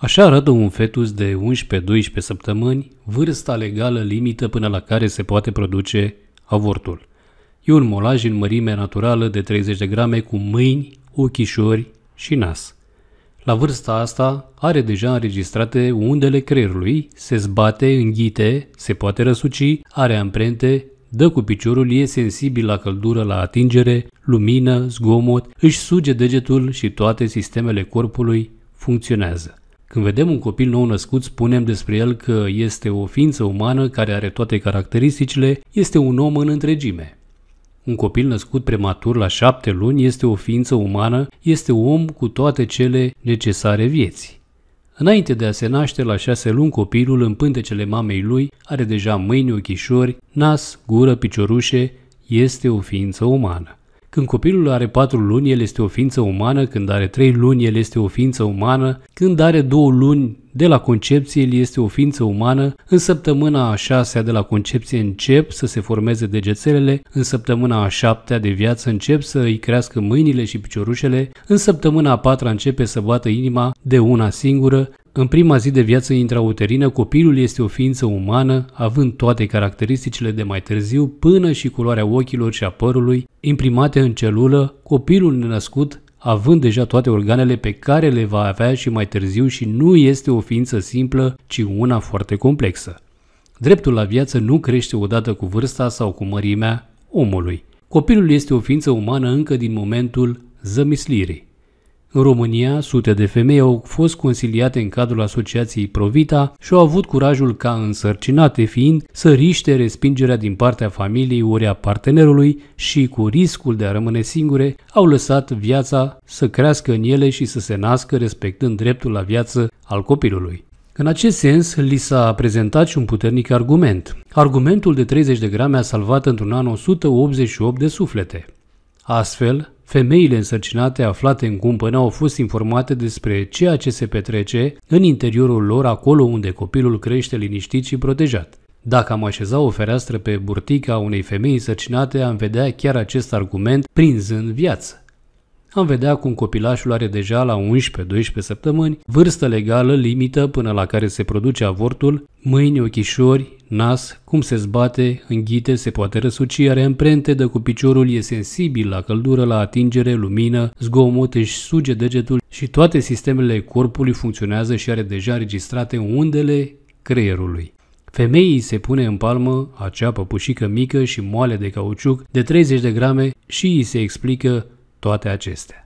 Așa arată un fetus de 11-12 săptămâni, vârsta legală limită până la care se poate produce avortul. E un molaj în mărime naturală de 30 de grame cu mâini, ochișori și nas. La vârsta asta are deja înregistrate undele creierului, se zbate, înghite, se poate răsuci, are amprente, dă cu piciorul, e sensibil la căldură, la atingere, lumină, zgomot, își suge degetul și toate sistemele corpului funcționează. Când vedem un copil nou născut, spunem despre el că este o ființă umană care are toate caracteristicile, este un om în întregime. Un copil născut prematur la șapte luni este o ființă umană, este un om cu toate cele necesare vieții. Înainte de a se naște la șase luni, copilul în pântecele mamei lui are deja mâini, ochișori, nas, gură, piciorușe, este o ființă umană. Când copilul are patru luni, el este o ființă umană, când are trei luni, el este o ființă umană, când are două luni, de la concepție el este o ființă umană, în săptămâna a șasea de la concepție încep să se formeze degețelele, în săptămâna a șaptea de viață încep să îi crească mâinile și piciorușele, în săptămâna a patra începe să bată inima de una singură, în prima zi de viață intrauterină, copilul este o ființă umană, având toate caracteristicile de mai târziu, până și culoarea ochilor și a părului, imprimate în celulă, copilul nenăscut având deja toate organele pe care le va avea și mai târziu și nu este o ființă simplă, ci una foarte complexă. Dreptul la viață nu crește odată cu vârsta sau cu mărimea omului. Copilul este o ființă umană încă din momentul zămislirii. În România, sute de femei au fost consiliate în cadrul asociației Provita și au avut curajul ca însărcinate fiind să riște respingerea din partea familiei ori a partenerului și cu riscul de a rămâne singure, au lăsat viața să crească în ele și să se nască respectând dreptul la viață al copilului. În acest sens, li s-a prezentat și un puternic argument. Argumentul de 30 de grame a salvat într-un an 188 de suflete. Astfel, Femeile însărcinate aflate în cumpănă au fost informate despre ceea ce se petrece în interiorul lor acolo unde copilul crește liniștit și protejat. Dacă am așeza o fereastră pe burtica unei femei însărcinate, am vedea chiar acest argument prins în viață. Am vedea cum copilașul are deja la 11-12 săptămâni vârstă legală limită până la care se produce avortul mâini, ochișori, nas, cum se zbate, înghite, se poate răsuci, are amprente, dă cu piciorul e sensibil la căldură, la atingere, lumină, zgomot, își suge degetul și toate sistemele corpului funcționează și are deja registrate undele creierului. Femeii se pune în palmă acea păpușică mică și moale de cauciuc de 30 de grame și îi se explică toate acestea.